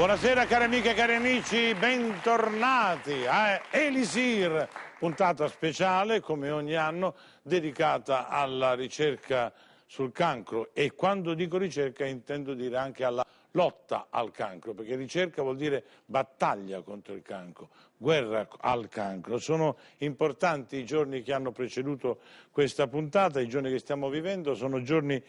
Buonasera cari amiche e cari amici, bentornati a Elisir, puntata speciale come ogni anno dedicata alla ricerca sul cancro e quando dico ricerca intendo dire anche alla lotta al cancro, perché ricerca vuol dire battaglia contro il cancro, guerra al cancro. Sono importanti i giorni che hanno preceduto questa puntata, i giorni che stiamo vivendo, sono giorni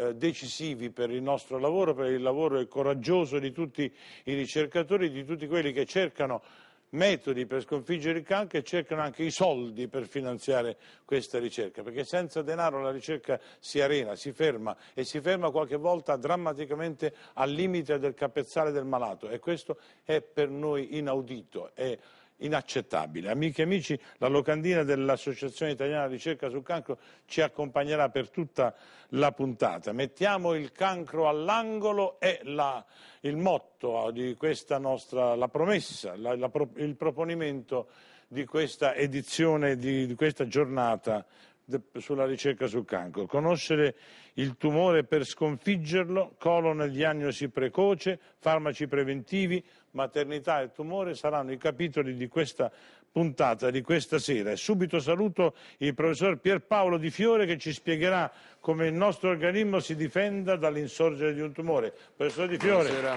eh, decisivi per il nostro lavoro, per il lavoro coraggioso di tutti i ricercatori, di tutti quelli che cercano metodi per sconfiggere il cancro e cercano anche i soldi per finanziare questa ricerca, perché senza denaro la ricerca si arena, si ferma e si ferma qualche volta drammaticamente al limite del capezzale del malato e questo è per noi inaudito. È inaccettabile. Amiche e amici, la locandina dell'Associazione Italiana di Ricerca sul Cancro ci accompagnerà per tutta la puntata. Mettiamo il cancro all'angolo è la, il motto di questa nostra, la promessa, la, la, il proponimento di questa edizione, di, di questa giornata sulla ricerca sul cancro. Conoscere il tumore per sconfiggerlo, colon e diagnosi precoce, farmaci preventivi, maternità e tumore saranno i capitoli di questa puntata di questa sera. E subito saluto il professor Pierpaolo Di Fiore che ci spiegherà come il nostro organismo si difenda dall'insorgere di un tumore. Professor Di Fiore. Buonasera.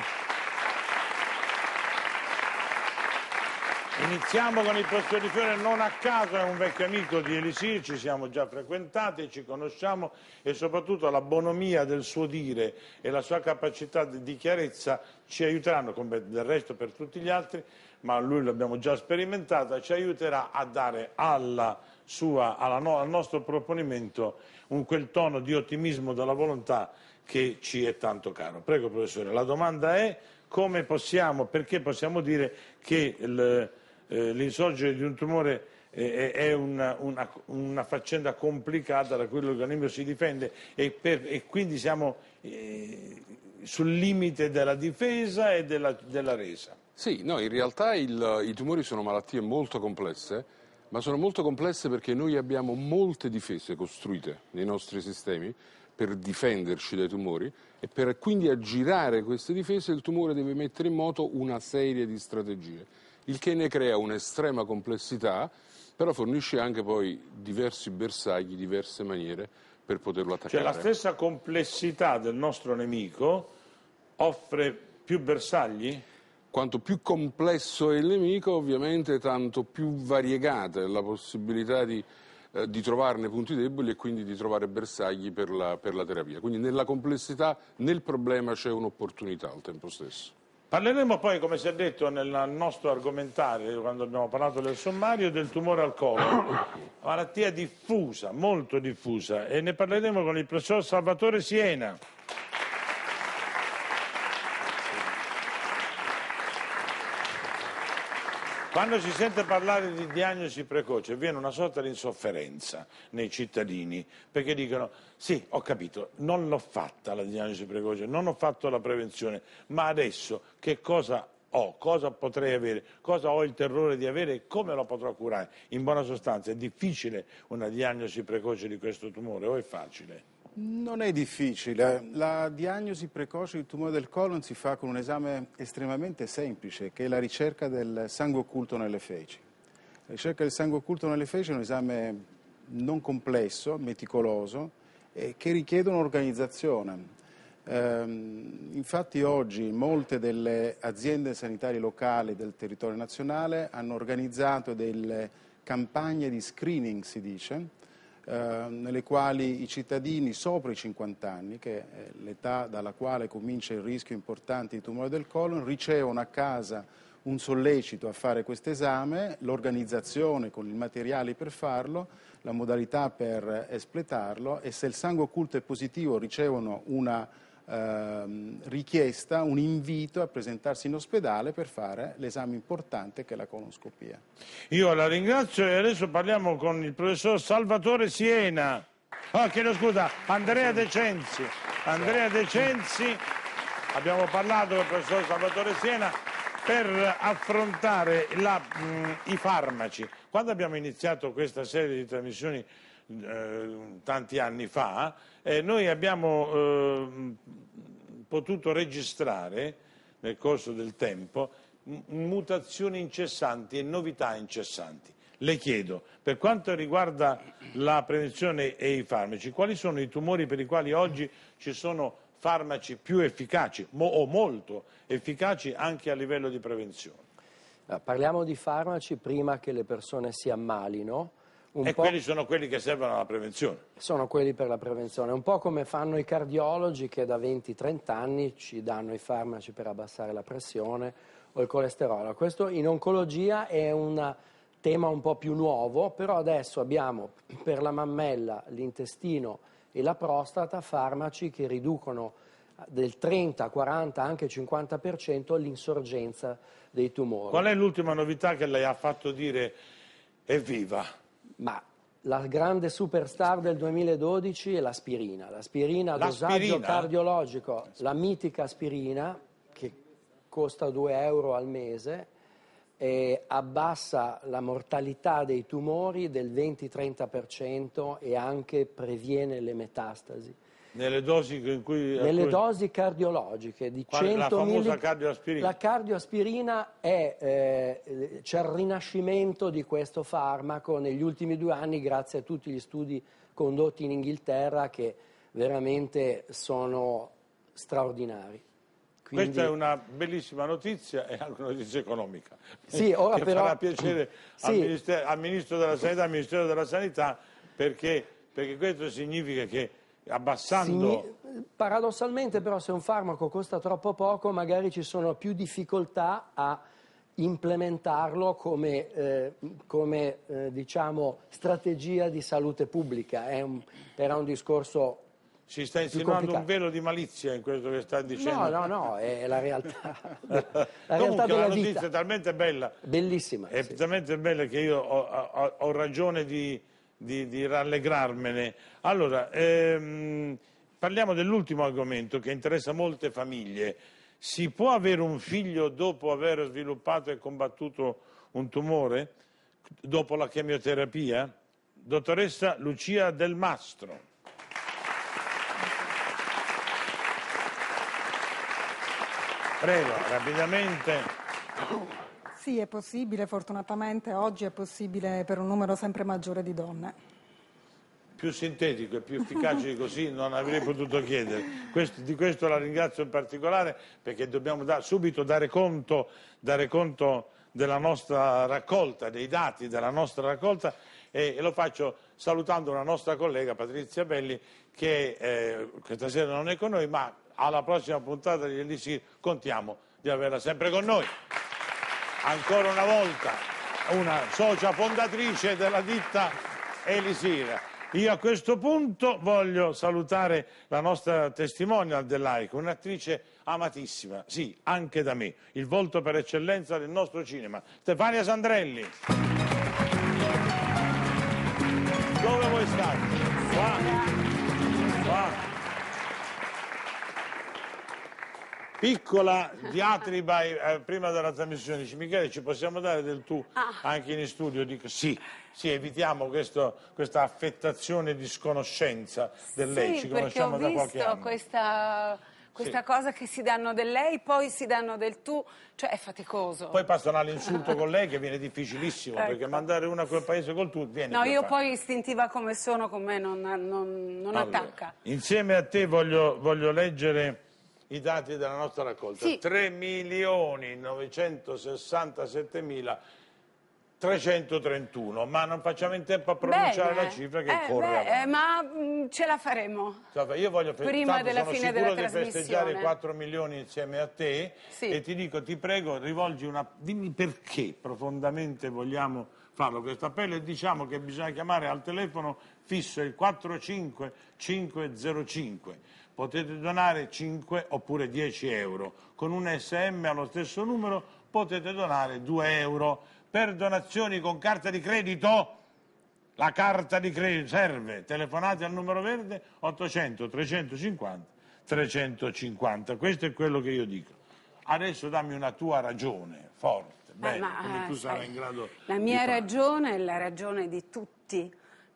Iniziamo con il professor Di Fiore, non a caso è un vecchio amico di Elisir, ci siamo già frequentati, ci conosciamo e soprattutto la bonomia del suo dire e la sua capacità di chiarezza ci aiuteranno, come del resto per tutti gli altri, ma lui l'abbiamo già sperimentata, ci aiuterà a dare alla sua, alla no, al nostro proponimento un, quel tono di ottimismo della volontà che ci è tanto caro. Prego professore, la domanda è come possiamo, perché possiamo dire che il, eh, l'insorgere di un tumore eh, è una, una, una, faccenda complicata da cui l'organismo si difende e, per, e quindi siamo eh, sul limite della difesa e della, della resa. Sì, no, in realtà il, i tumori sono malattie molto complesse, ma sono molto complesse perché noi abbiamo molte difese costruite nei nostri sistemi per difenderci dai tumori e per quindi aggirare queste difese il tumore deve mettere in moto una serie di strategie il che ne crea un'estrema complessità, però fornisce anche poi diversi bersagli, diverse maniere per poterlo cioè, attaccare. Cioè la stessa complessità del nostro nemico offre più bersagli? Quanto più complesso è il nemico, ovviamente, tanto più variegata è la possibilità di, eh, di trovarne punti deboli e quindi di trovare bersagli per la, per la terapia. Quindi nella complessità, nel problema c'è un'opportunità al tempo stesso. Parleremo poi, come si è detto nel nostro argomentario, quando abbiamo parlato del sommario, del tumore al colon, malattia diffusa, molto diffusa, e ne parleremo con il professor Salvatore Siena. Quando si sente parlare di diagnosi precoce viene una sorta di insofferenza nei cittadini perché dicono sì, ho capito, non l'ho fatta la diagnosi precoce, non ho fatto la prevenzione, ma adesso che cosa ho, cosa potrei avere, cosa ho il terrore di avere e come lo potrò curare? In buona sostanza è difficile una diagnosi precoce di questo tumore o è facile? Non è difficile. La diagnosi precoce del tumore del colon si fa con un esame estremamente semplice, che è la ricerca del sangue occulto nelle feci. La ricerca del sangue occulto nelle feci è un esame non complesso, meticoloso, e che richiede un'organizzazione. Ehm, infatti oggi molte delle aziende sanitarie locali del territorio nazionale hanno organizzato delle campagne di screening, si dice, eh, nelle quali i cittadini sopra i 50 anni, che è l'età dalla quale comincia il rischio importante di tumore del colon, ricevono a casa un sollecito a fare questo esame, l'organizzazione con i materiali per farlo, la modalità per espletarlo e se il sangue occulto è positivo ricevono una ehm, richiesta, un invito a presentarsi in ospedale per fare l'esame importante che è la colonscopia. Io la ringrazio e adesso parliamo con il professor Salvatore Siena. Ah, chiedo scusa, Andrea De Cenzi. Andrea De Cenzi, abbiamo parlato con il professor Salvatore Siena per affrontare la, mh, mm, i farmaci. Quando abbiamo iniziato questa serie di trasmissioni eh, tanti anni fa, eh, noi abbiamo eh, potuto registrare nel corso del tempo mutazioni incessanti e novità incessanti. Le chiedo, per quanto riguarda la prevenzione e i farmaci, quali sono i tumori per i quali oggi ci sono farmaci più efficaci mo o molto efficaci anche a livello di prevenzione? Parliamo di farmaci prima che le persone si ammalino, un e quelli sono quelli che servono alla prevenzione? Sono quelli per la prevenzione, un po' come fanno i cardiologi che da 20-30 anni ci danno i farmaci per abbassare la pressione o il colesterolo. Questo in oncologia è un tema un po' più nuovo, però adesso abbiamo per la mammella, l'intestino e la prostata farmaci che riducono del 30, 40, anche 50% l'insorgenza dei tumori. Qual è l'ultima novità che lei ha fatto dire evviva? Ma la grande superstar del 2012 è l'aspirina, l'aspirina a l'aspirina? dosaggio cardiologico, la mitica aspirina che costa 2 euro al mese e abbassa la mortalità dei tumori del 20-30% e anche previene le metastasi. Nelle dosi, cui... Nelle dosi cardiologiche di Qual 100 la famosa milli... cardioaspirina. La cardioaspirina è, eh, c'è il rinascimento di questo farmaco negli ultimi due anni grazie a tutti gli studi condotti in Inghilterra che veramente sono straordinari. Quindi... Questa è una bellissima notizia e anche una notizia economica. Sì, ora che però... farà piacere sì. al, ministero, al, Ministro della Sanità, e al Ministero della Sanità perché, perché questo significa che abbassando... Sì, paradossalmente però se un farmaco costa troppo poco magari ci sono più difficoltà a implementarlo come, eh, come eh, diciamo, strategia di salute pubblica, è un, era un discorso si sta insinuando un velo di malizia in quello che sta dicendo. No, no, no, è la realtà. la realtà Comunque della la notizia vita. è talmente bella. Bellissima. È sì. talmente bella che io ho, ho, ho ragione di di, di rallegrarmene. Allora, ehm, parliamo dell'ultimo argomento che interessa molte famiglie. Si può avere un figlio dopo aver sviluppato e combattuto un tumore? Dopo la chemioterapia? Dottoressa Lucia Del Mastro. Prego, rapidamente. Sì, è possibile, fortunatamente oggi è possibile per un numero sempre maggiore di donne più sintetico e più efficace di così non avrei potuto chiedere. Questo, di questo la ringrazio in particolare perché dobbiamo da, subito dare conto, dare conto, della nostra raccolta, dei dati della nostra raccolta e, e lo faccio salutando una nostra collega Patrizia Belli che eh, questa sera non è con noi ma alla prossima puntata di Elisir contiamo di averla sempre con noi ancora una volta una socia fondatrice della ditta Elisir. Io a questo punto voglio salutare la nostra testimonial dell'AICO, un'attrice amatissima, sì, anche da me, il volto per eccellenza del nostro cinema, Stefania Sandrelli. Dove voi state? Qua. piccola diatriba eh, eh, prima della trasmissione. Dice Michele, ci possiamo dare del tu ah. anche in studio? Dico sì, sì evitiamo questo, questa affettazione di sconoscenza del sì, lei. Ci conosciamo da qualche anno. Questa questa sì. cosa che si danno del lei, poi si danno del tu, cioè è faticoso. Poi passano all'insulto con lei che viene difficilissimo, ecco. perché mandare uno a quel paese col tu viene No, io fare. poi istintiva come sono, con me non, non, non allora, attacca. Insieme a te voglio, voglio leggere i dati della nostra raccolta. Sì. 3 milioni 967 mila 331, ma non facciamo in tempo a pronunciare bene. la cifra che eh, corre. Beh, eh, ma mm, ce la faremo. Io voglio fe- Prima della fine della di festeggiare 4 milioni insieme a te sì. e ti dico, ti prego, rivolgi una. Dimmi perché profondamente vogliamo farlo questo appello e diciamo che bisogna chiamare al telefono fisso il 45505 potete donare 5 oppure 10 euro. Con un SM allo stesso numero potete donare 2 euro. Per donazioni con carta di credito, la carta di credito serve. Telefonate al numero verde 800 350 350. Questo è quello che io dico. Adesso dammi una tua ragione forte, eh, bene, ah, come ah, tu eh, sai, sarai in grado La mia ragione è la ragione di tutti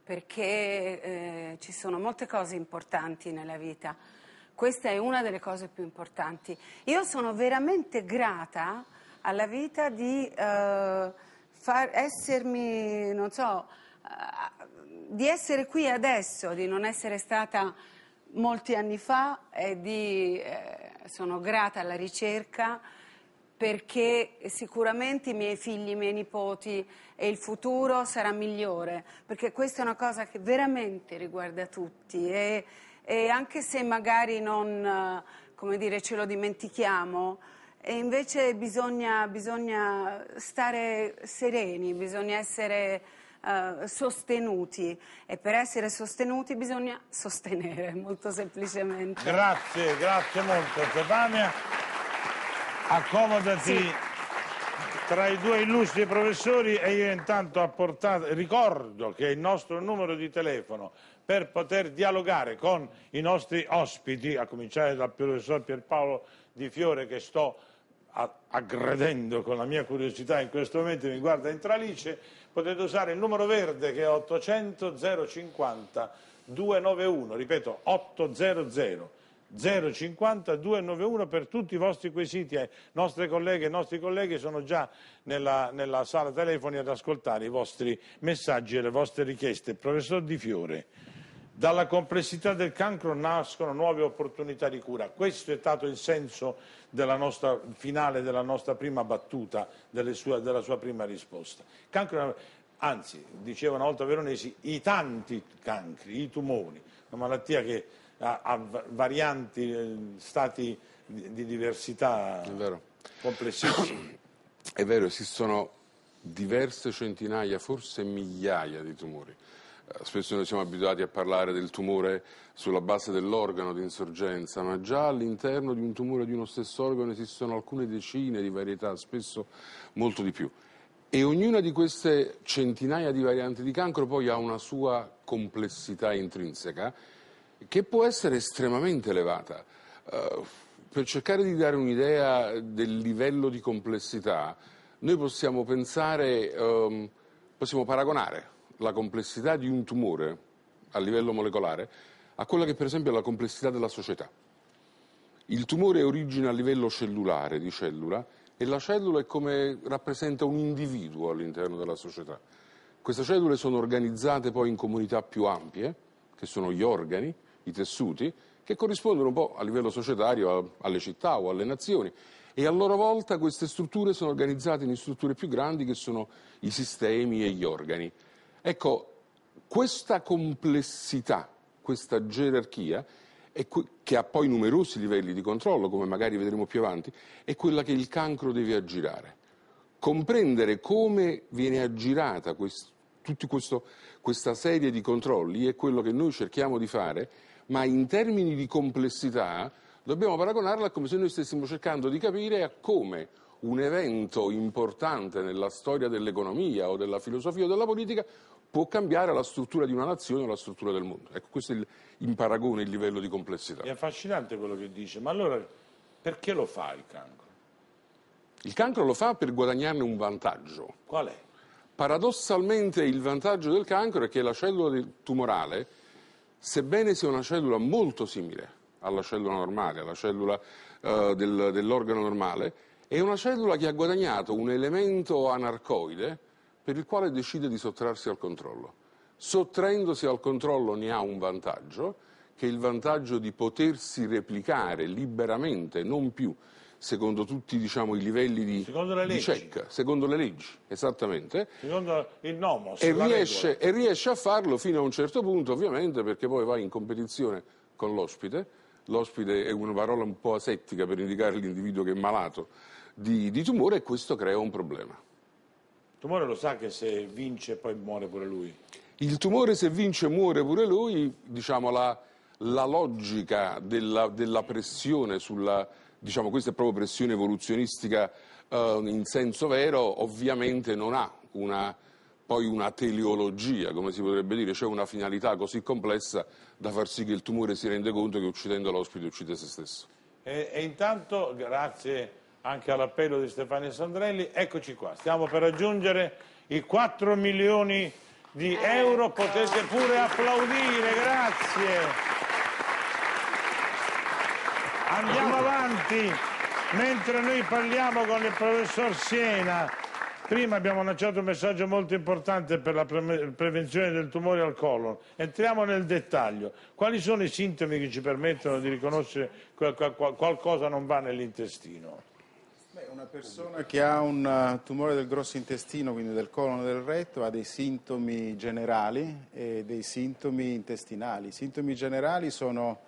perché eh, ci sono molte cose importanti nella vita. Questa è una delle cose più importanti. Io sono veramente grata alla vita di eh, essermi, non so, eh, di essere qui adesso, di non essere stata molti anni fa e di, eh, sono grata alla ricerca perché sicuramente i miei figli, i miei nipoti e il futuro sarà migliore, perché questa è una cosa che veramente riguarda tutti e, e anche se magari non, come dire, ce lo dimentichiamo, invece bisogna, bisogna, stare sereni, bisogna essere eh, sostenuti e per essere sostenuti bisogna sostenere, molto semplicemente. Grazie, grazie molto Stefania accomodati sì. tra i due illustri professori e io intanto apportato, ricordo che il nostro numero di telefono per poter dialogare con i nostri ospiti, a cominciare dal professor Pierpaolo Di Fiore che sto aggredendo con la mia curiosità in questo momento mi guarda in tralice, potete usare il numero verde che è 800 050 291, ripeto 800 05291 per tutti i vostri quesiti. Le eh. nostre colleghe e i nostri colleghi sono già nella, nella, sala telefoni ad ascoltare i vostri messaggi e le vostre richieste. Professor Di Fiore, dalla complessità del cancro nascono nuove opportunità di cura. Questo è stato il senso della nostra, finale della nostra prima battuta, sue, della sua prima risposta. Cancro, anzi, diceva una volta Veronesi, i tanti cancri, i tumori, una malattia che a, a varianti, eh, stati di, di diversità complessissimi. È vero, esistono diverse centinaia, forse migliaia di tumori. Eh, spesso noi siamo abituati a parlare del tumore sulla base dell'organo di insorgenza, ma già all'interno di un tumore di uno stesso organo esistono alcune decine di varietà, spesso molto di più. E ognuna di queste centinaia di varianti di cancro poi ha una sua complessità intrinseca che può essere estremamente elevata. Uh, per cercare di dare un'idea del livello di complessità, noi possiamo pensare, um, possiamo paragonare la complessità di un tumore a livello molecolare a quella che per esempio è la complessità della società. Il tumore origina a livello cellulare, di cellula, e la cellula è come rappresenta un individuo all'interno della società. Queste cellule sono organizzate poi in comunità più ampie, che sono gli organi, i tessuti, che corrispondono un po' a livello societario a, alle città o alle nazioni. E a loro volta queste strutture sono organizzate in strutture più grandi che sono i sistemi e gli organi. Ecco, questa complessità, questa gerarchia, che ha poi numerosi livelli di controllo, come magari vedremo più avanti, è quella che il cancro deve aggirare. Comprendere come viene aggirata quest, tutta questa serie di controlli è quello che noi cerchiamo di fare ma in termini di complessità dobbiamo paragonarla come se noi stessimo cercando di capire a come un evento importante nella storia dell'economia o della filosofia o della politica può cambiare la struttura di una nazione o la struttura del mondo. Ecco, questo è il, in paragone il livello di complessità. È affascinante quello che dice, ma allora perché lo fa il cancro? Il cancro lo fa per guadagnarne un vantaggio. Qual è? Paradossalmente il vantaggio del cancro è che la cellula tumorale sebbene sia una cellula molto simile alla cellula normale, alla cellula eh, del, dell'organo normale, è una cellula che ha guadagnato un elemento anarcoide per il quale decide di sottrarsi al controllo. Sottraendosi al controllo ne ha un vantaggio, che è il vantaggio di potersi replicare liberamente, non più secondo tutti diciamo, i livelli di, di cecca, secondo le leggi, esattamente. Secondo il nomos. E riesce, e riesce a farlo fino a un certo punto, ovviamente, perché poi va in competizione con l'ospite. L'ospite è una parola un po' asettica per indicare l'individuo che è malato di, di tumore e questo crea un problema. Il tumore lo sa che se vince poi muore pure lui. Il tumore se vince muore pure lui, diciamo la, la logica della, della pressione sulla, diciamo, questa è proprio pressione evoluzionistica eh, in senso vero, ovviamente non ha una, poi una teleologia, come si potrebbe dire, cioè una finalità così complessa da far sì che il tumore si rende conto che uccidendo l'ospite uccide se stesso. E, e intanto, grazie anche all'appello di Stefania Sandrelli, eccoci qua, stiamo per raggiungere i 4 milioni di euro, potete pure applaudire, grazie. Andiamo avanti, mentre noi parliamo con il professor Siena. Prima abbiamo lanciato un messaggio molto importante per la pre prevenzione del tumore al colon. Entriamo nel dettaglio. Quali sono i sintomi che ci permettono di riconoscere che qualcosa non va nell'intestino? una persona che ha un eh, tumore del grosso intestino, quindi del colon e del retto, ha dei sintomi generali e dei sintomi intestinali. I sintomi generali sono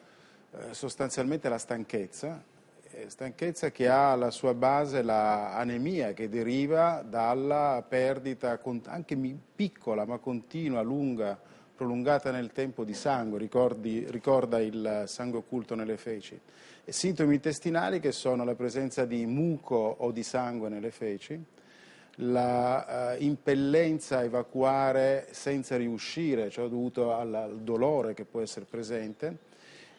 eh, sostanzialmente la stanchezza, eh, stanchezza che ha alla sua base l'anemia la che deriva dalla perdita anche piccola ma continua, lunga, prolungata nel tempo di sangue, ricordi, ricorda il sangue occulto nelle feci. E sintomi intestinali che sono la presenza di muco o di sangue nelle feci, la eh, impellenza a evacuare senza riuscire, cioè dovuto al dolore che può essere presente,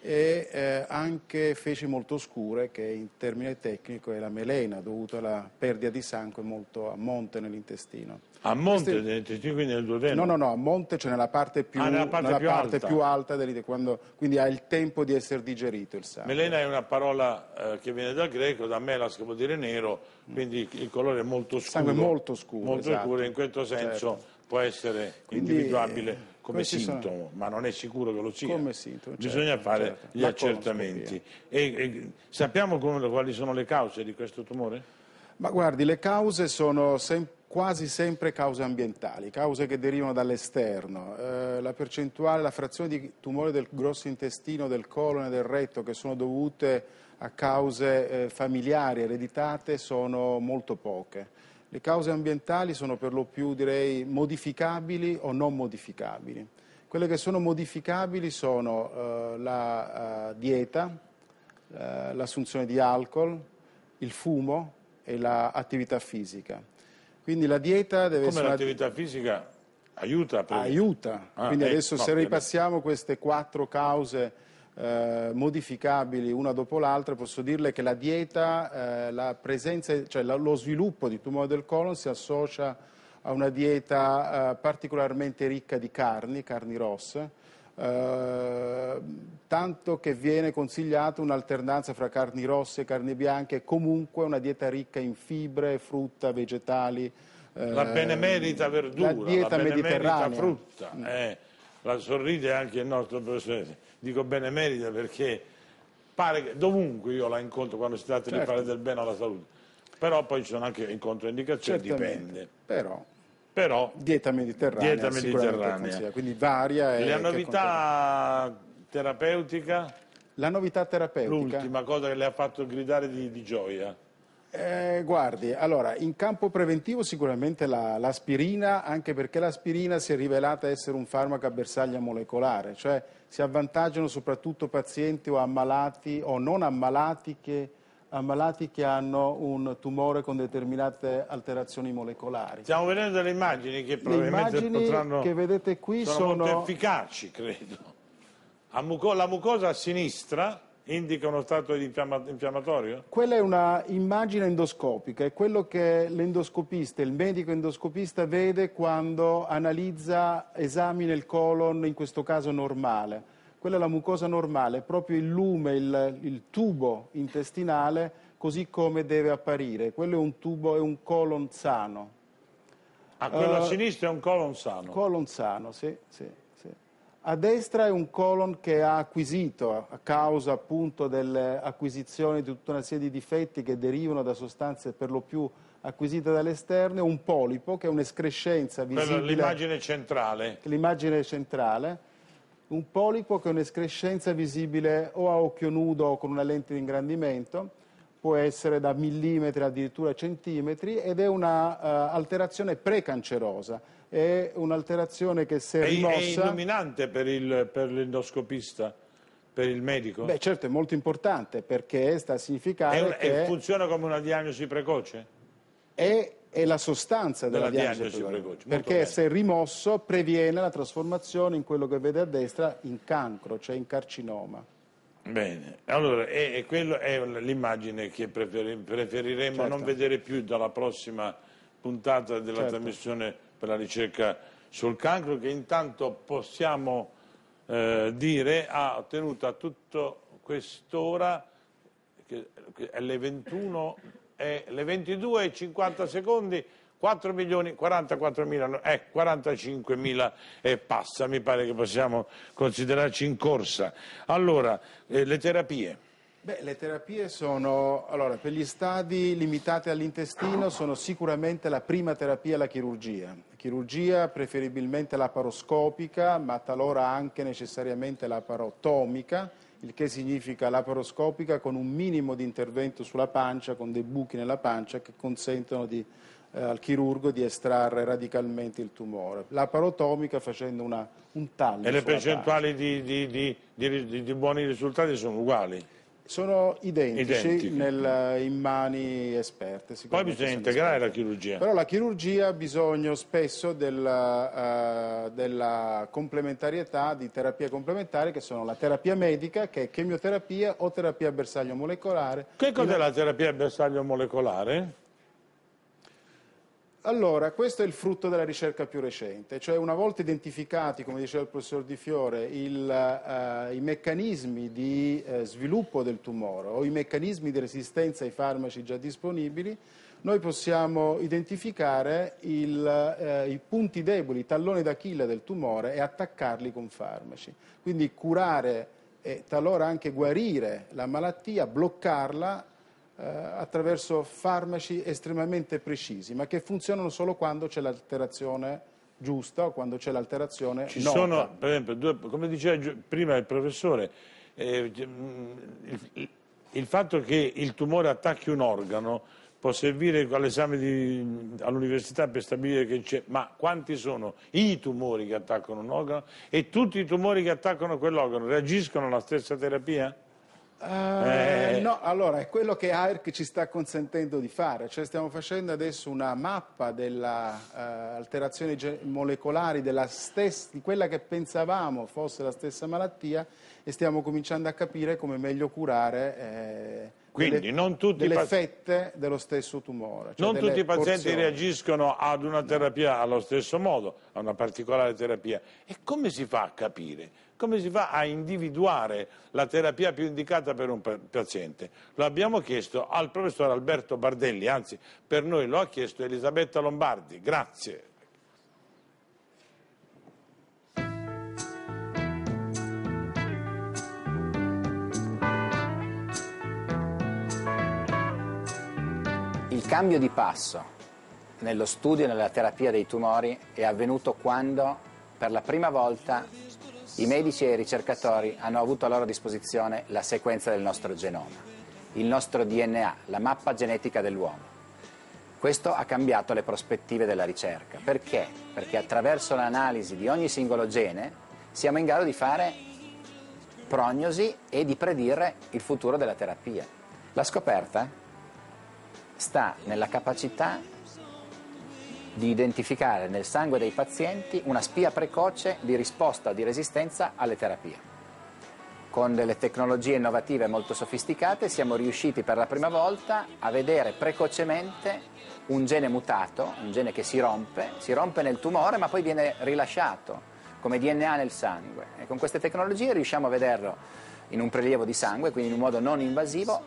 e eh, anche feci molto scure che in termine tecnico è la melena dovuta alla perdita di sangue molto a monte nell'intestino. A monte Queste... nell'intestino, quindi nel duodeno? No, no, no, a monte c'è cioè nella parte più, ah, nella parte nella più parte alta, più alta dell'intestino, quando... quindi ha il tempo di essere digerito il sangue. Melena è una parola eh, che viene dal greco, da melas che vuol dire nero, mm. quindi il colore è molto scuro. Sangue molto scuro, Molto esatto. scuro, in questo senso certo. può essere quindi, individuabile come sintomo, sono... ma non è sicuro che lo sia. Come Sintomo, certo, Bisogna certo, fare certo. gli accertamenti. E, e, sappiamo come, quali sono le cause di questo tumore? Ma guardi, le cause sono sem quasi sempre cause ambientali, cause che derivano dall'esterno. Eh, la percentuale, la frazione di tumori del grosso intestino, del colon e del retto che sono dovute a cause eh, familiari ereditate sono molto poche. Le cause ambientali sono per lo più, direi, modificabili o non modificabili. Quelle che sono modificabili sono eh, la eh, dieta, eh, l'assunzione di alcol, il fumo e l'attività la fisica. Quindi la dieta deve Come essere... l'attività fisica aiuta? Per... Aiuta. Ah, Quindi eh, adesso no, se ripassiamo queste quattro cause eh, modificabili una dopo l'altra, posso dirle che la dieta, eh, la presenza, cioè la, lo sviluppo di tumore del colon si associa a una dieta eh, particolarmente ricca di carni, carni rosse, eh, tanto che viene consigliata un'alternanza fra carni rosse e carni bianche, comunque una dieta ricca in fibre, frutta, vegetali. Eh, la benemerita verdura, la, dieta la benemerita frutta. No. Eh, la sorride anche il nostro Presidente dico benemerita perché pare che dovunque io la incontro quando si tratta certo. di fare del bene alla salute. Però poi ci sono anche incontroindicazioni, dipende. Però, Però, dieta mediterranea, dieta mediterranea. quindi varia. E La novità terapeutica? La novità terapeutica? L'ultima cosa che le ha fatto gridare di, di gioia. Eh, guardi, allora, in campo preventivo sicuramente la, l'aspirina, anche perché l'aspirina si è rivelata essere un farmaco a bersaglia molecolare, cioè si avvantaggiano soprattutto pazienti o ammalati o non ammalati che, ammalati che hanno un tumore con determinate alterazioni molecolari. Stiamo vedendo delle immagini che probabilmente immagini potranno... che vedete qui sono, sono... molto efficaci, credo. La mucosa a sinistra indica uno stato infiammatorio? Quella è una immagine endoscopica, è quello che l'endoscopista, il medico endoscopista vede quando analizza, esamina il colon, in questo caso normale. Quella è la mucosa normale, proprio il lume, il, il tubo intestinale così come deve apparire. Quello è un tubo, è un colon sano. Ah, quello uh, a eh, sinistra è un colon sano? Colon sano, sì, sì. A destra è un colon che ha acquisito a causa appunto delle di tutta una serie di difetti che derivano da sostanze per lo più acquisite dall'esterno, un polipo che è un'escrescenza visibile. L'immagine centrale. L'immagine centrale, un polipo che è un'escrescenza visibile o a occhio nudo o con una lente di ingrandimento può essere da millimetri addirittura centimetri ed è un'alterazione eh, uh, precancerosa, è un'alterazione che se è, rimossa... È illuminante per, il, per l'endoscopista? Per il medico? Beh, certo, è molto importante perché sta a significare è un, che... funziona come una diagnosi precoce? È, è la sostanza della, della diagnosi, diagnosi precoce. perché bene. se rimosso previene la trasformazione in quello che vede a destra in cancro, cioè in carcinoma. Bene, allora è, è quello è l'immagine che preferi, preferiremo certo. non vedere più dalla prossima puntata della certo. trasmissione per la ricerca sul cancro che intanto possiamo eh, dire ha ottenuto a tutto quest'ora che, che è le 21 è le 22 e 50 secondi 4 milioni 44 mila, eh, 45 mila e passa, mi pare che possiamo considerarci in corsa. Allora, eh, le terapie. Beh, le terapie sono, allora, per gli stadi limitati all'intestino sono sicuramente la prima terapia la chirurgia. Chirurgia preferibilmente laparoscopica, ma talora anche necessariamente laparotomica, il che significa laparoscopica con un minimo di intervento sulla pancia, con dei buchi nella pancia che consentono di eh, al chirurgo di estrarre radicalmente il tumore. La parotomica facendo una, un taglio. E le percentuali di, di, di, di buoni risultati sono uguali? sono identici, identici. Nel, in mani esperte. Poi bisogna integrare esperte. la chirurgia. Però la chirurgia ha bisogno spesso della, uh, eh, della, complementarietà di terapie complementari che sono la terapia medica, che è chemioterapia o terapia a bersaglio molecolare. Che cos'è la terapia a bersaglio molecolare? Allora, questo è il frutto della ricerca più recente, cioè una volta identificati, come diceva il professor Di Fiore, il, uh, i meccanismi di uh, sviluppo del tumore o i meccanismi di resistenza ai farmaci già disponibili, noi possiamo identificare il, uh, i punti deboli, i talloni d'Achille del tumore e attaccarli con farmaci. Quindi curare e talora anche guarire la malattia, bloccarla eh, attraverso farmaci estremamente precisi, ma che funzionano solo quando c'è l'alterazione giusta o quando c'è l'alterazione Ci sono, per esempio, due, come diceva prima il professore, eh, mm, il, il, fatto che il tumore attacchi un organo può servire all'esame all'università per stabilire che c'è, ma quanti sono i tumori che attaccano un organo e tutti i tumori che attaccano quell'organo reagiscono alla stessa terapia? Eh. Eh, no, allora è quello che AERC ci sta consentendo di fare, cioè stiamo facendo adesso una mappa delle uh, alterazioni molecolari stessa, di quella che pensavamo fosse la stessa malattia e stiamo cominciando a capire come meglio curare eh, quindi delle, non tutti delle fette dello stesso tumore. Cioè non tutti i pazienti porzioni. reagiscono ad una terapia allo stesso modo, a una particolare terapia. E come si fa a capire? Come si fa a individuare la terapia più indicata per un paziente? Lo abbiamo chiesto al professor Alberto Bardelli, anzi per noi lo ha chiesto Elisabetta Lombardi. Grazie. cambio di passo nello studio e nella terapia dei tumori è avvenuto quando per la prima volta i medici e i ricercatori hanno avuto a loro disposizione la sequenza del nostro genoma, il nostro DNA, la mappa genetica dell'uomo. Questo ha cambiato le prospettive della ricerca. Perché? Perché attraverso l'analisi di ogni singolo gene siamo in grado di fare prognosi e di predire il futuro della terapia. La scoperta sta nella capacità di identificare nel sangue dei pazienti una spia precoce di risposta o di resistenza alle terapie. Con delle tecnologie innovative molto sofisticate siamo riusciti per la prima volta a vedere precocemente un gene mutato, un gene che si rompe, si rompe nel tumore ma poi viene rilasciato come DNA nel sangue e con queste tecnologie riusciamo a vederlo in un prelievo di sangue, quindi in un modo non invasivo,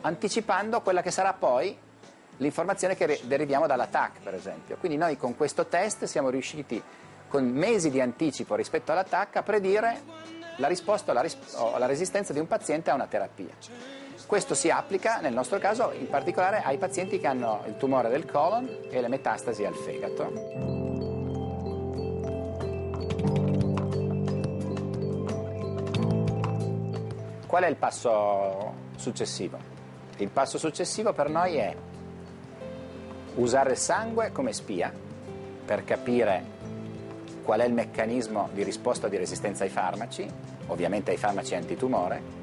anticipando quella che sarà poi l'informazione che deriviamo dall'attack, per esempio. Quindi noi con questo test siamo riusciti, con mesi di anticipo rispetto all'attack, a predire la risposta o la resistenza di un paziente a una terapia. Questo si applica, nel nostro caso, in particolare ai pazienti che hanno il tumore del colon e le metastasi al fegato. Qual è il passo successivo? Il passo successivo per noi è usare il sangue come spia per capire qual è il meccanismo di risposta di resistenza ai farmaci, ovviamente ai farmaci antitumore,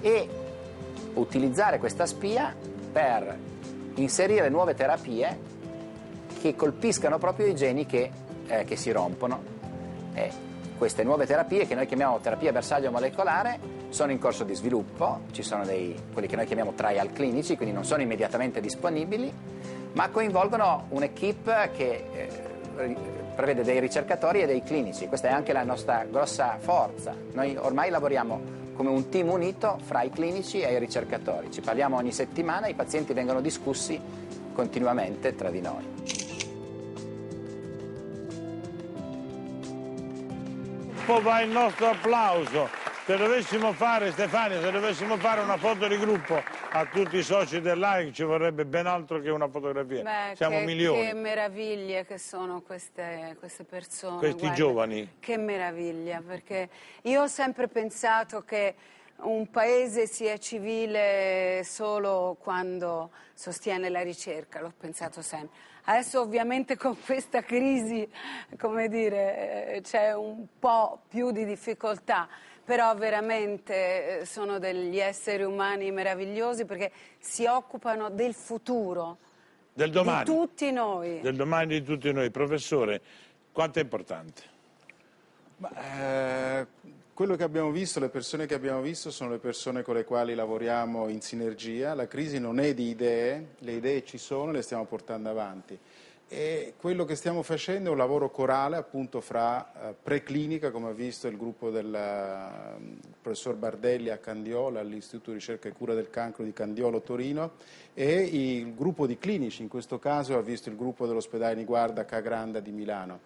e utilizzare questa spia per inserire nuove terapie che colpiscano proprio i geni che, eh, che si rompono. Eh, queste nuove terapie che noi chiamiamo terapia bersaglio molecolare sono in corso di sviluppo, ci sono dei, quelli che noi chiamiamo trial clinici, quindi non sono immediatamente disponibili, ma coinvolgono un'equipe che eh, prevede dei ricercatori e dei clinici. Questa è anche la nostra grossa forza. Noi ormai lavoriamo come un team unito fra i clinici e i ricercatori. Ci parliamo ogni settimana, i pazienti vengono discussi continuamente tra di noi. gruppo va il nostro applauso. Se dovessimo fare, Stefania, se dovessimo fare una foto di gruppo a tutti i soci dell'AIC ci vorrebbe ben altro che una fotografia. Beh, Siamo che, milioni. Che meraviglie che sono queste, queste persone. Questi guarda, giovani. Che meraviglia, perché io ho sempre pensato che un paese sia civile solo quando sostiene la ricerca, l'ho pensato sempre. Adesso ovviamente con questa crisi, come dire, eh, c'è un po' più di difficoltà, però veramente eh, sono degli esseri umani meravigliosi perché si occupano del futuro. Del domani. Di tutti noi. Del domani di tutti noi. Professore, quanto è importante? Ma, eh quello che abbiamo visto, le persone che abbiamo visto sono le persone con le quali lavoriamo in sinergia, la crisi non è di idee, le idee ci sono e le stiamo portando avanti. E quello che stiamo facendo è un lavoro corale appunto fra eh, preclinica, come ha visto il gruppo del eh, professor Bardelli a Candiola, all'Istituto di Ricerca e Cura del Cancro di Candiolo Torino, e il gruppo di clinici, in questo caso ha visto il gruppo dell'ospedale Niguarda Cagranda di Milano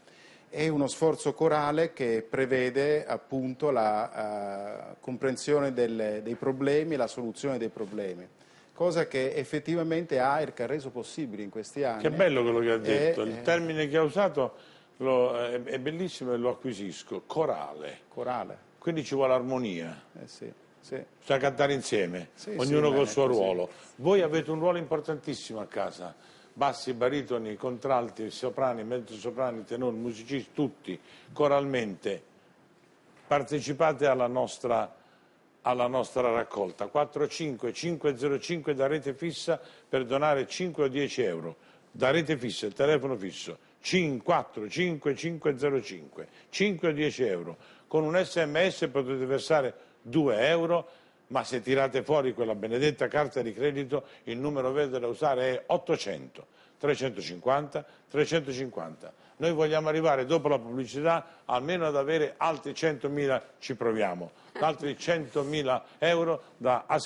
è uno sforzo corale che prevede appunto la uh, comprensione delle, dei problemi, la soluzione dei problemi cosa che effettivamente AERC ha reso possibile in questi anni. Che bello quello che ha detto, e, il eh, termine che ha usato lo, è, eh, è, bellissimo e lo acquisisco, corale. corale. Quindi ci vuole armonia. Eh sì, sì. Bisogna cantare insieme, sì, ognuno sì, col suo ruolo. Voi avete un ruolo importantissimo a casa bassi, baritoni, contralti, soprani, mezzosoprani, tenori, musicisti, tutti coralmente partecipate alla nostra, alla nostra raccolta. 45505 da rete fissa per donare 5 o 10 euro. Da rete fissa, il telefono fisso 545505, 5 o 10 euro. Con un sms potete versare 2 euro ma se tirate fuori quella benedetta carta di credito il numero verde da usare è 800, 350, 350. Noi vogliamo arrivare dopo la pubblicità almeno ad avere altri 100.000, ci proviamo, altri 100.000 euro da, al,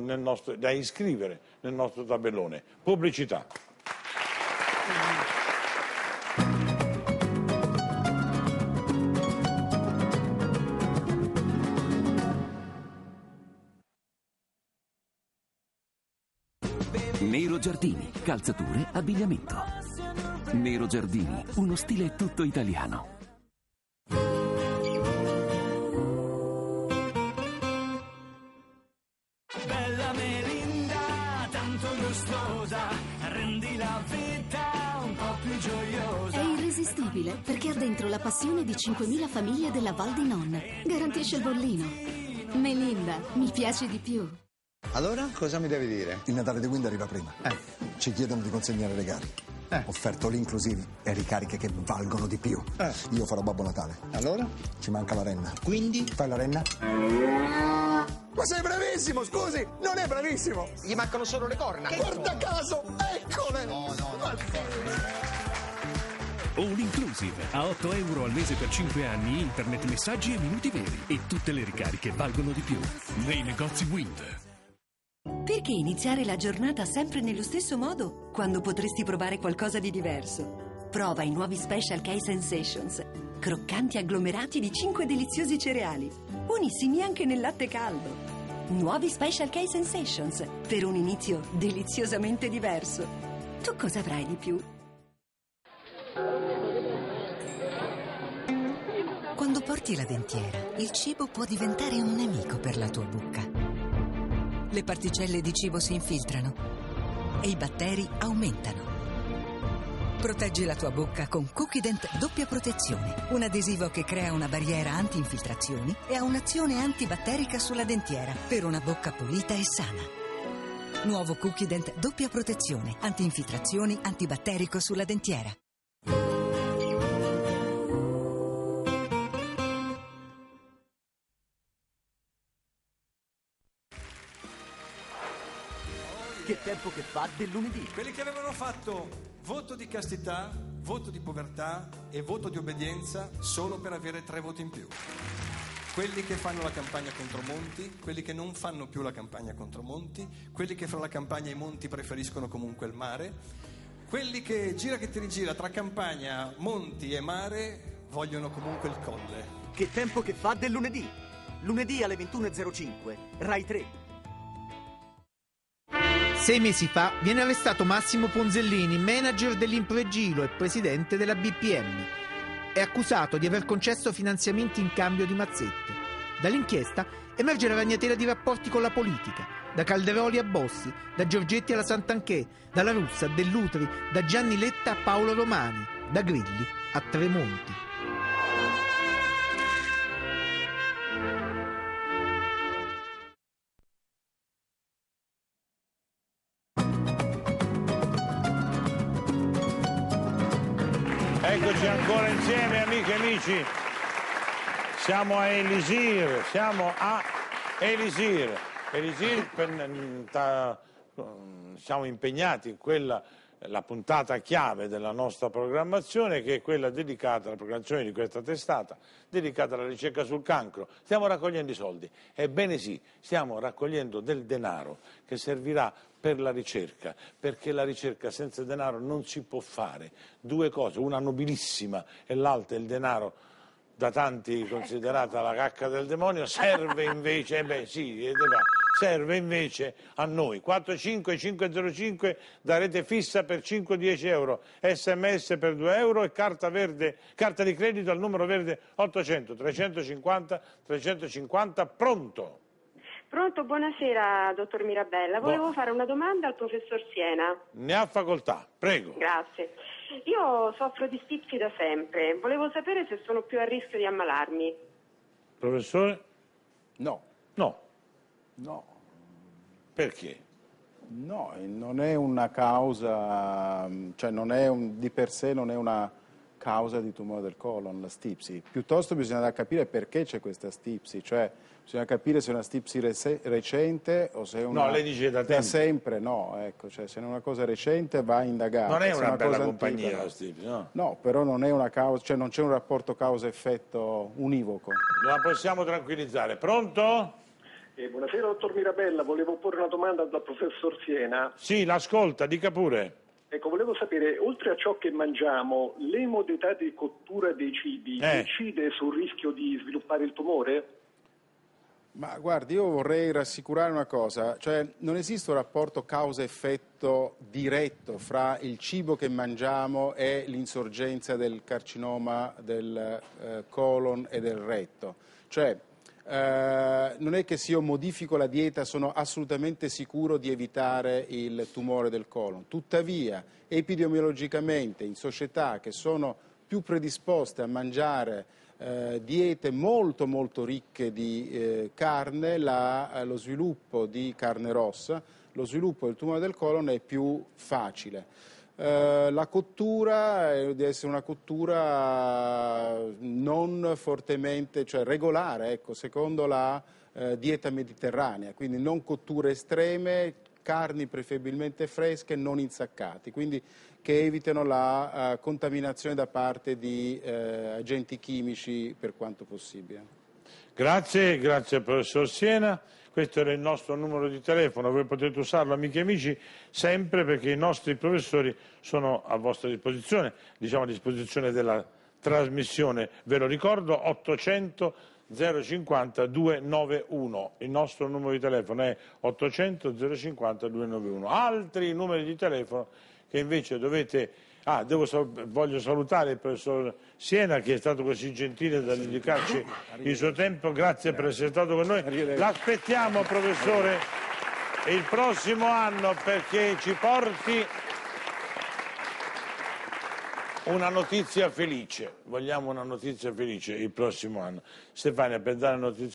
nel nostro, da iscrivere nel nostro tabellone. Pubblicità. Giardini, calzature, abbigliamento. Nero Giardini, uno stile tutto italiano. Bella merinda, tanto gustosa, rendi la vita un po' più gioiosa. È irresistibile perché ha dentro la passione di 5.000 famiglie della Val di Non. Garantisce il bollino. Melinda, mi piace di più. Allora, cosa mi devi dire? Il Natale di Wind arriva prima. Eh. Ci chiedono di consegnare regali. Eh. Offerto l'inclusive e ricariche che valgono di più. Eh. Io farò Babbo Natale. Allora? Ci manca la renna. Quindi? Fai la renna? Ma sei bravissimo, scusi! Non è bravissimo! Gli mancano solo le corna. Che Guarda sono? caso, eccole! No, no, no. All Inclusive a 8 euro al mese per 5 anni, internet, messaggi e minuti veri. E tutte le ricariche valgono di più. Nei negozi Wind. Perché iniziare la giornata sempre nello stesso modo quando potresti provare qualcosa di diverso? Prova i nuovi Special K Sensations, croccanti agglomerati di 5 deliziosi cereali, unissimi anche nel latte caldo. Nuovi Special K Sensations, per un inizio deliziosamente diverso. Tu cosa avrai di più? Quando porti la dentiera, il cibo può diventare un nemico per la tua bocca le particelle di cibo si infiltrano e i batteri aumentano. Proteggi la tua bocca con Cookie Dent doppia protezione, un adesivo che crea una barriera anti-infiltrazioni e ha un'azione antibatterica sulla dentiera per una bocca pulita e sana. Nuovo Cookie Dent doppia protezione, anti-infiltrazioni, antibatterico sulla dentiera. tempo che fa del lunedì. Quelli che avevano fatto voto di castità, voto di povertà e voto di obbedienza solo per avere tre voti in più. Quelli che fanno la campagna contro Monti, quelli che non fanno più la campagna contro Monti, quelli che fra la campagna e i monti preferiscono comunque il mare, quelli che gira che ti rigira tra campagna, monti e mare vogliono comunque il colle. Che tempo che fa del lunedì? Lunedì alle 21.05, Rai 3. Sei mesi fa viene arrestato Massimo Ponzellini, manager dell'Impregilo e presidente della BPM. È accusato di aver concesso finanziamenti in cambio di mazzette. Dall'inchiesta emerge la ragnatela di rapporti con la politica, da Calderoli a Bossi, da Giorgetti alla Sant'Anchè, dalla Russa a Dell'Utri, da Gianni Letta a Paolo Romani, da Grilli a Tremonti. oggi siamo a Elisir, siamo a Elisir. Elisir, mm, siamo impegnati in quella la puntata chiave della nostra programmazione che è quella dedicata alla programmazione di questa testata, dedicata alla ricerca sul cancro. Stiamo raccogliendo i soldi, ebbene sì, stiamo raccogliendo del denaro che servirà per la ricerca, perché la ricerca senza denaro non si può fare. Due cose, una nobilissima e l'altra è il denaro da tanti considerata la cacca del demonio, serve invece, eh beh sì, serve invece a noi. 45505 da rete fissa per 5-10 euro, sms per 2 euro e carta, verde, carta di credito al numero verde 800 350 350 pronto. Pronto, buonasera dottor Mirabella. Volevo Buon... fare una domanda al professor Siena. Ne ha facoltà, prego. Grazie. Io soffro di stizzi da sempre. Volevo sapere se sono più a rischio di ammalarmi. Professore? No. No. No. Perché? No, non è una causa, cioè non un, di per sé non è una causa di tumore del colon, la stipsi. Piuttosto bisognerà capire perché c'è questa stipsi, cioè bisogna capire se è una stipsi rec recente o se è una... No, lei dice da, da sempre, no, ecco, cioè se è una cosa recente va indagata. Non è una, una bella cosa compagnia antica, la stipsi, no? No, però non è una causa, cioè non c'è un rapporto causa-effetto univoco. La possiamo tranquillizzare. Pronto? Eh, buonasera, dottor Mirabella. Volevo porre una domanda dal professor Siena. Sì, l'ascolta, dica pure. Ecco, volevo sapere, oltre a ciò che mangiamo, le modalità di cottura dei cibi eh. incide sul rischio di sviluppare il tumore? Ma guardi, io vorrei rassicurare una cosa, cioè non esiste un rapporto causa-effetto diretto fra il cibo che mangiamo e l'insorgenza del carcinoma del eh, colon e del retto. Cioè, eh, non è che se io modifico la dieta sono assolutamente sicuro di evitare il tumore del colon. Tuttavia, epidemiologicamente, in società che sono più predisposte a mangiare eh, diete molto molto ricche di eh, carne, la, eh, lo sviluppo di carne rossa, lo sviluppo del tumore del colon è più facile. Eh, la cottura deve essere una cottura non fortemente, cioè regolare, ecco, secondo la eh, dieta mediterranea, quindi non cotture estreme, carni preferibilmente fresche, non insaccati, quindi che evitano la uh, contaminazione da parte di uh, agenti chimici per quanto possibile. Grazie, grazie professor Siena. Questo era il nostro numero di telefono, voi potete usarlo amiche e amici sempre perché i nostri professori sono a vostra disposizione, diciamo a disposizione della trasmissione, ve lo ricordo, 800 050 291, il nostro numero di telefono è 800 050 291. Altri numeri di telefono che invece dovete Ah, sal voglio salutare il professor Siena che è stato così gentile da dedicarci il suo tempo. Grazie per essere stato con noi. L'aspettiamo, professore, il prossimo anno perché ci porti una notizia felice. Vogliamo una notizia felice il prossimo anno. Stefania, per dare notizia